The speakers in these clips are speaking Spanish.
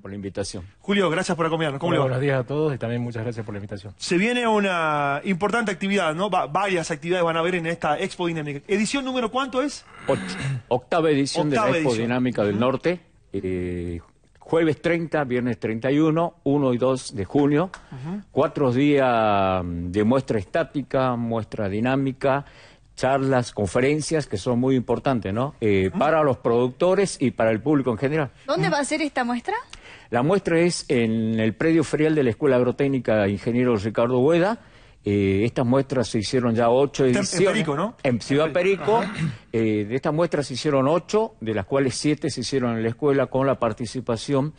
por la invitación. Julio, gracias por acompañarnos. Buenos días a todos y también muchas gracias por la invitación. Se viene una importante actividad, ¿no? varias actividades van a haber en esta Expo Dinámica. ¿Edición número cuánto es? Octava edición de la Expo Dinámica del Norte. Eh, jueves 30, viernes 31, 1 y 2 de junio. Cuatro días de muestra estática, muestra dinámica charlas, conferencias que son muy importantes, ¿no? Eh, para los productores y para el público en general. ¿Dónde va a ser esta muestra? La muestra es en el predio ferial de la Escuela Agrotécnica Ingeniero Ricardo Hueda. Eh, estas muestras se hicieron ya ocho En Perico, ¿no? En Ciudad Perico. Eh, de estas muestras se hicieron ocho, de las cuales siete se hicieron en la escuela con la participación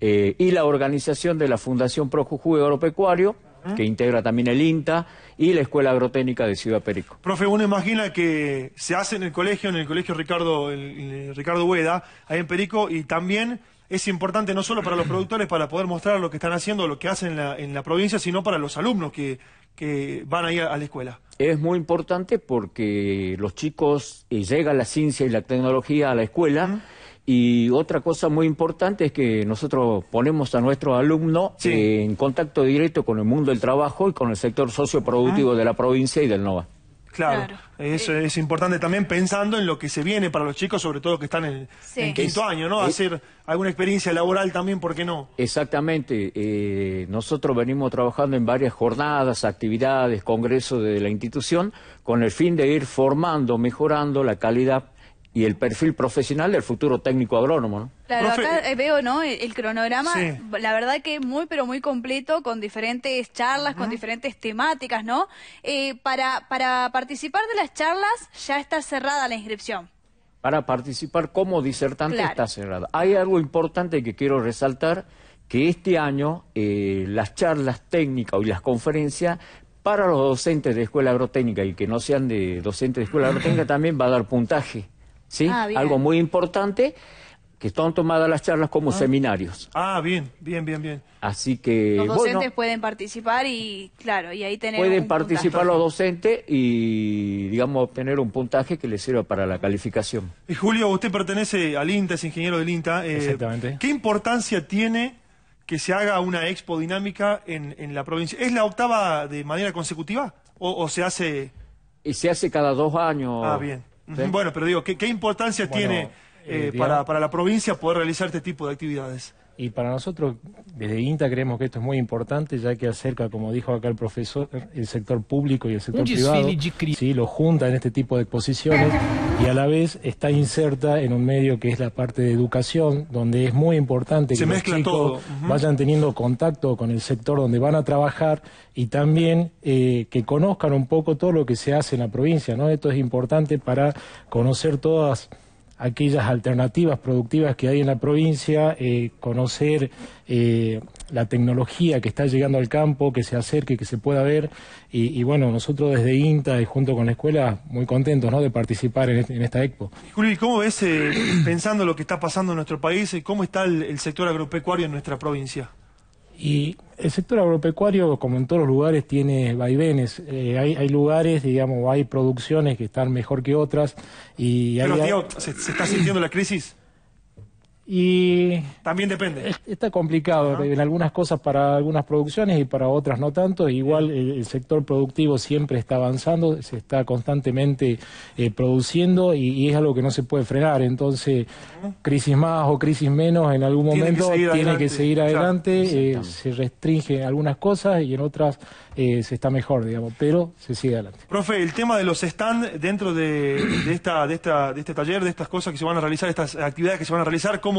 eh, y la organización de la Fundación Pro Jujuy Agropecuario, que integra también el INTA y la Escuela Agrotécnica de Ciudad Perico. Profe, uno imagina que se hace en el colegio, en el colegio Ricardo, Ricardo Hueda, ahí en Perico, y también es importante no solo para los productores para poder mostrar lo que están haciendo, lo que hacen en la, provincia, sino para los alumnos que, van a a la escuela. Es muy importante porque los chicos eh, llegan la ciencia y la tecnología a la escuela. Y otra cosa muy importante es que nosotros ponemos a nuestros alumnos eh, en contacto directo con el mundo del trabajo y con el sector socioproductivo de la provincia y del NOVA. Claro, Eso eh. es importante también pensando en lo que se viene para los chicos, sobre todo que están en, quinto año, ¿no? Hacer alguna experiencia laboral también, ¿por qué no? Exactamente. Eh, nosotros venimos trabajando en varias jornadas, actividades, congresos de la institución, con el fin de ir formando, mejorando la calidad y el perfil profesional del futuro técnico agrónomo. ¿no? Claro, acá eh, veo ¿no? el, cronograma, la verdad que muy, pero muy completo, con diferentes charlas, con diferentes temáticas, ¿no? Eh, para, para participar de las charlas ya está cerrada la inscripción. Para participar como disertante está cerrada. Hay algo importante que quiero resaltar, que este año eh, las charlas técnicas y las conferencias para los docentes de escuela agrotécnica y que no sean de docentes de escuela agrotécnica también va a dar puntaje. ¿sí? Ah, Algo muy importante que están tomadas las charlas como ah. seminarios. Ah, bien, bien, bien, bien. Así que los docentes pueden participar y claro, y ahí tenemos pueden participar los docentes y digamos obtener un puntaje que les sirva para la calificación. Y Julio, usted pertenece al INTA, es ingeniero del INTA. Eh, Exactamente. ¿Qué importancia tiene que se haga una expo dinámica en, la provincia? ¿Es la octava de manera consecutiva o, o se hace? Y se hace cada dos años. Ah, bien. Bueno, pero digo, ¿qué, importancia tiene eh, eh, para, para la provincia poder realizar este tipo de actividades? Y para nosotros, desde INTA, creemos que esto es muy importante, ya que acerca, como dijo acá el profesor, el sector público y el sector privado. Sí, lo junta en este tipo de exposiciones y a la vez está inserta en un medio que es la parte de educación, donde es muy importante que los chicos todo. vayan teniendo contacto con el sector donde van a trabajar y también eh, que conozcan un poco todo lo que se hace en la provincia. ¿no? Esto es importante para conocer todas aquellas alternativas productivas que hay en la provincia, eh, conocer eh, la tecnología que está llegando al campo, que se acerque, que se pueda ver. Y, bueno, nosotros desde INTA y junto con la escuela, muy contentos ¿no? de participar en, este, esta expo. Juli ¿cómo ves, eh, pensando lo que está pasando en nuestro país, cómo está el sector agropecuario en nuestra provincia? Y el sector agropecuario, como en todos los lugares, tiene vaivenes. Eh, hay, lugares, digamos, hay producciones que están mejor que otras. Y ¿se está sintiendo la crisis? Y También depende. está complicado en algunas cosas para algunas producciones y para otras no tanto. Igual el, sector productivo siempre está avanzando, se está constantemente eh, produciendo y, es algo que no se puede frenar. Entonces, crisis más o crisis menos en algún momento tiene que seguir adelante. Eh, se se en algunas cosas y en otras eh, se está mejor, digamos, pero se sigue adelante. Profe, el tema de los stand dentro de, esta, de, esta, de este taller, de estas cosas que se van a realizar, estas actividades que se van a realizar, ¿cómo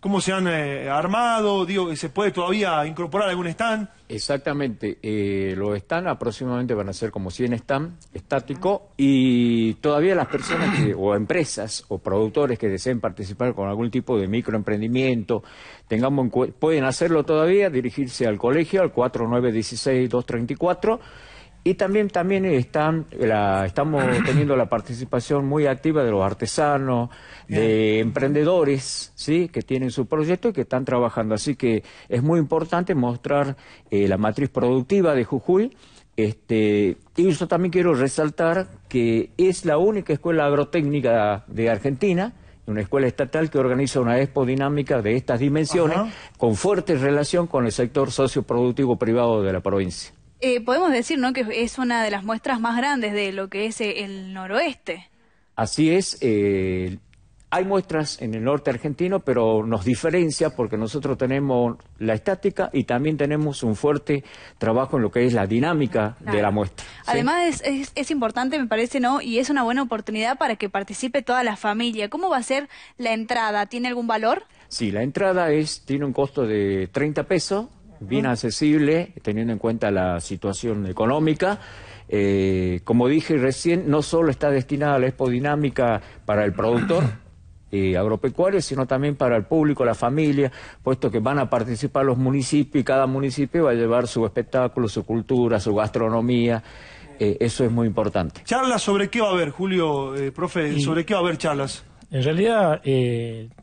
cómo, se han eh, armado, digo, ¿se puede todavía incorporar algún stand? Exactamente, eh, los stands aproximadamente van a ser como 100 stand estático y todavía las personas o empresas o productores que deseen participar con algún tipo de microemprendimiento, tengamos pueden hacerlo todavía, dirigirse al colegio al 4916 234 y también, también están, estamos teniendo la participación muy activa de los artesanos, de emprendedores, ¿sí? que tienen su proyecto y que están trabajando. Así que es muy importante mostrar eh, la matriz productiva de Jujuy. Este, y eso también quiero resaltar que es la única escuela agrotécnica de Argentina una escuela estatal que organiza una expo dinámica de estas dimensiones con fuerte relación con el sector socioproductivo privado de la provincia. Eh, podemos decir ¿no? que es una de las muestras más grandes de lo que es eh, el noroeste. Así es. Eh, hay muestras en el norte argentino, pero nos diferencia porque nosotros tenemos la estática y también tenemos un fuerte trabajo en lo que es la dinámica de la muestra. Además es, importante, me parece, ¿no? Y es una buena oportunidad para que participe toda la familia. ¿Cómo va a ser la entrada? ¿Tiene algún valor? Sí, la entrada es tiene un costo de 30 pesos bien ah. accesible, teniendo en cuenta la situación económica. Eh, como dije recién, no solo está destinada a la expo dinámica para el productor, eh, agropecuario, sino también para el público, la familia, puesto que van a participar los municipios y cada municipio va a llevar su espectáculo, su cultura, su gastronomía. Eh, eso es muy importante. ¿Charlas sobre qué va a haber, Julio, profe? ¿Sobre qué va a haber charlas? En realidad,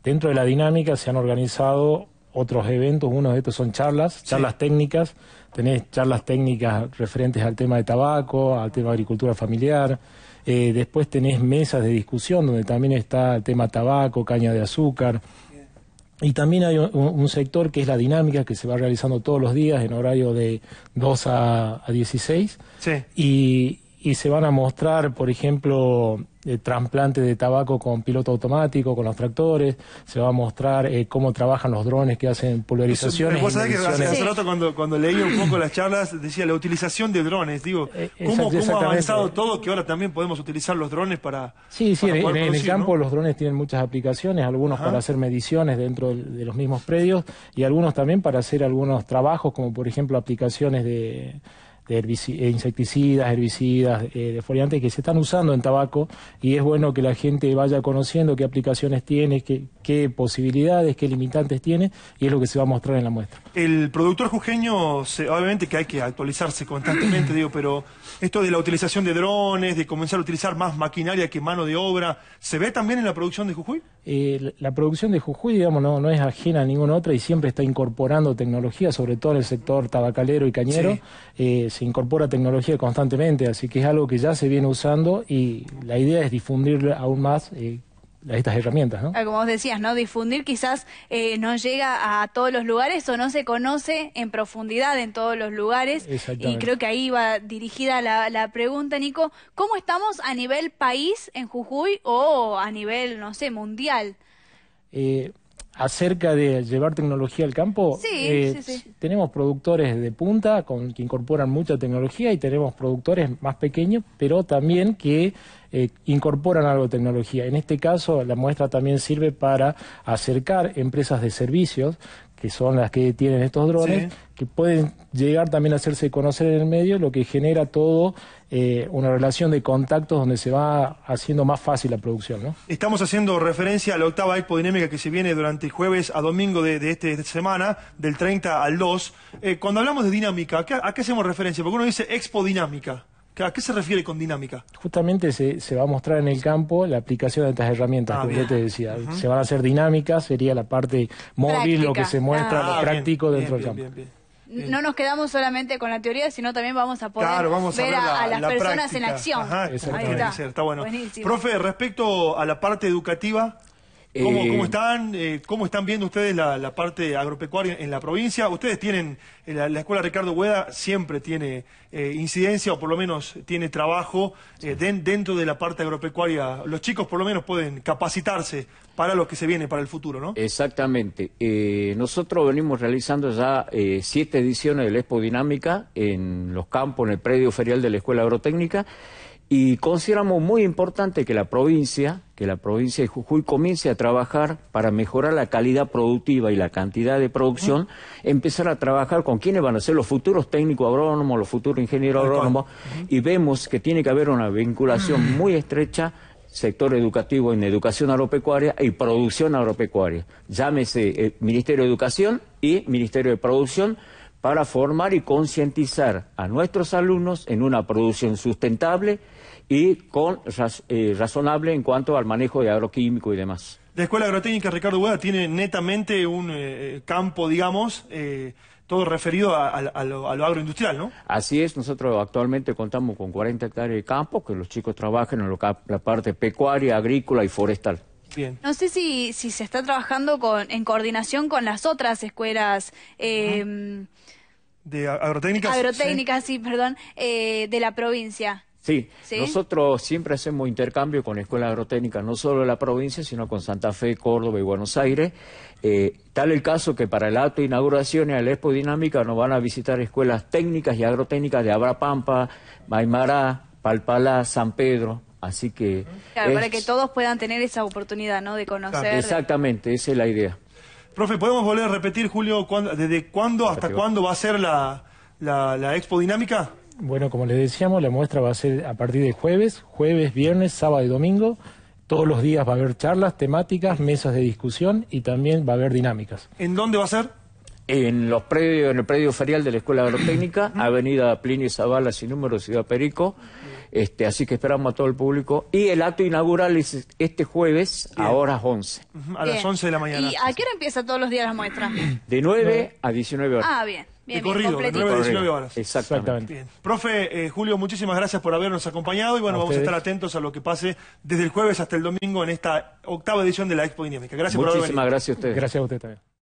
dentro de la dinámica se han organizado otros eventos. Uno de estos son charlas, charlas técnicas. Tenés charlas técnicas referentes al tema de tabaco, al tema de agricultura familiar. Eh, después tenés mesas de discusión donde también está el tema tabaco, caña de azúcar. Y también hay un, sector que es la dinámica que se va realizando todos los días en horario de 2 a, 16. y se van a mostrar, por ejemplo, eh, de tabaco con piloto automático, con los tractores, se va a mostrar eh, cómo trabajan los drones que hacen pulverizaciones. que hace, rato cuando, cuando leí un poco las charlas decía la utilización de drones, digo, eh, eh, cómo, cómo ha avanzado todo que ahora también podemos utilizar los drones para... Sí, sí, en, el campo los drones tienen muchas aplicaciones, algunos para hacer mediciones dentro de, los mismos predios y algunos también para hacer algunos trabajos, como por ejemplo aplicaciones de... Eh, insecticidas, herbicidas, eh, defoliantes que se están usando en tabaco y es bueno que la gente vaya conociendo qué aplicaciones tiene, qué, qué posibilidades, qué limitantes tiene y es lo que se va a mostrar en la muestra. El productor jujeño, obviamente que hay que actualizarse constantemente, digo, pero esto de la utilización de drones, de comenzar a utilizar más maquinaria que mano de obra, ¿se ve también en la producción de Jujuy? Eh, la, producción de Jujuy, digamos, no, no es ajena a ninguna otra y siempre está incorporando tecnología, sobre todo en el sector tabacalero y cañero se incorpora tecnología constantemente, así que es algo que ya se viene usando y la idea es difundir aún más eh, estas herramientas. ¿no? Ah, como vos decías, ¿no? difundir quizás eh, no llega a todos los lugares o no se conoce en profundidad en todos los lugares. Y creo que ahí va dirigida la, la, pregunta, Nico, ¿cómo estamos a nivel país en Jujuy o a nivel, no sé, mundial? Eh, acerca de llevar tecnología al campo, eh, tenemos productores de punta con, que incorporan mucha tecnología y tenemos productores más pequeños, pero también que eh, incorporan algo de tecnología. En este caso, la muestra también sirve para acercar empresas de servicios que son las que tienen estos drones, que pueden llegar también a hacerse conocer en el medio, lo que genera todo eh, una relación de contactos donde se va haciendo más fácil la producción. Estamos haciendo referencia a la octava dinámica que se viene durante jueves a domingo de, esta semana, del 30 al 2. Eh, cuando hablamos de dinámica, ¿a qué, qué hacemos referencia? Porque uno dice expo dinámica. ¿A qué se refiere con dinámica? Justamente se, va a mostrar en el campo la aplicación de estas herramientas como ah, yo te decía. Se van a hacer dinámicas, sería la parte móvil, lo que se muestra, ah, lo práctico dentro del campo no nos quedamos solamente con la teoría, sino también vamos a poder ver a, las personas en acción. Ajá, bueno. Profe, respecto a la parte educativa, eh, ¿Cómo, están, eh, ¿Cómo están viendo ustedes la, parte agropecuaria en la provincia? Ustedes tienen, eh, la, escuela Ricardo Hueda siempre tiene incidencia o por lo menos tiene trabajo dentro de la parte agropecuaria. Los chicos por lo menos pueden capacitarse para lo que se viene para el futuro, ¿no? Exactamente. nosotros venimos realizando ya siete ediciones de la Expo Dinámica en los campos, en el predio ferial de la Escuela Agrotécnica y consideramos muy importante que la provincia, que la provincia de Jujuy comience a trabajar para mejorar la calidad productiva y la cantidad de producción, empezar a trabajar con quienes van a ser los futuros técnicos agrónomos, los futuros ingenieros agrónomos, y vemos que tiene que haber una vinculación muy estrecha sector educativo en educación agropecuaria y producción agropecuaria. Llámese eh, Ministerio de Educación y Ministerio de Producción para formar y concientizar a nuestros alumnos en una producción sustentable y con eh, razonable en cuanto al manejo de agroquímico y demás. La Escuela Agrotécnica Ricardo Hueda tiene netamente un eh, eh, campo, digamos, todo referido a, lo, agroindustrial, ¿no? Así es, nosotros actualmente contamos con 40 hectáreas de campo, que los chicos trabajan en la parte pecuaria, agrícola y forestal. No sé si, se está trabajando en coordinación con las otras escuelas. Eh, de agrotécnicas. sí, perdón, eh, de la provincia. Sí. nosotros siempre hacemos intercambio con escuelas agrotécnicas, no solo de la provincia, sino con Santa Fe, Córdoba y Buenos Aires. Eh, tal el caso que para el acto de inauguración y la Expo Dinámica nos van a visitar escuelas técnicas y agrotécnicas de Abrapampa, Maimará, Palpalá, San Pedro, Así que... para que todos puedan tener esa oportunidad, ¿no? De conocer... Exactamente, esa es la idea. Profe, ¿podemos volver a repetir, Julio, desde cuándo hasta cuándo va a ser la, la, la Expo Dinámica? Bueno, como les decíamos, la muestra va a ser a partir de jueves, jueves, viernes, sábado y domingo. Todos los días va a haber charlas temáticas, mesas de discusión y también va a haber dinámicas. ¿En dónde va a ser? en los predios, en el predio ferial de la Escuela Agrotécnica, Avenida Plinio Zavala, sin número, Ciudad Perico. Este, así que esperamos a todo el público. Y el acto inaugural es este jueves a horas 11. A las 11 de la mañana. ¿Y a qué hora empieza todos los días las muestras? De 9 a 19 horas. Ah, bien. Bien, corrido, de 9 a 19 horas. Exactamente. Profe eh, Julio, muchísimas gracias por habernos acompañado y bueno, vamos a estar atentos a lo que pase desde el jueves hasta el domingo en esta octava edición de la Expo Dinámica. Gracias por Muchísimas gracias a ustedes. Gracias a usted también.